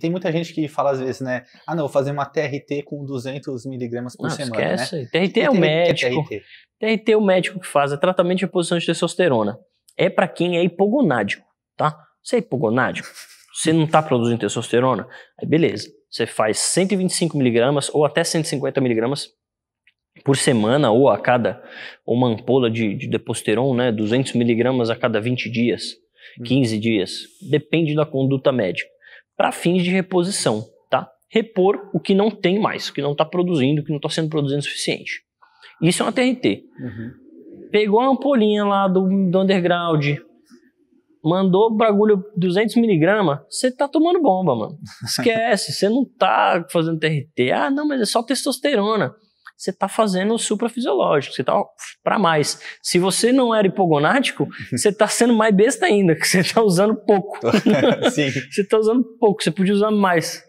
Tem muita gente que fala às vezes, né? Ah, não, vou fazer uma TRT com 200 miligramas por não, semana. Esquece. Né? TRT é o médico. É TRT? TRT é o médico que faz. É tratamento de reposição de testosterona. É para quem é hipogonádico, tá? Você é hipogonádico? Você não tá produzindo testosterona? Aí beleza. Você faz 125 miligramas ou até 150 miligramas por semana ou a cada uma ampola de, de deposteron, né, 200 miligramas a cada 20 dias, 15 hum. dias, depende da conduta médica, para fins de reposição, tá? Repor o que não tem mais, o que não está produzindo, o que não está sendo produzido o suficiente. Isso é uma TRT. Uhum. Pegou a ampolinha lá do, do underground, mandou o bagulho 200 miligramas, você tá tomando bomba, mano. Esquece, você não tá fazendo TRT. Ah, não, mas é só testosterona você está fazendo o suprafisiológico, você está para mais. Se você não era hipogonático, uhum. você está sendo mais besta ainda, que você está usando pouco. Sim. você está usando pouco, você podia usar mais.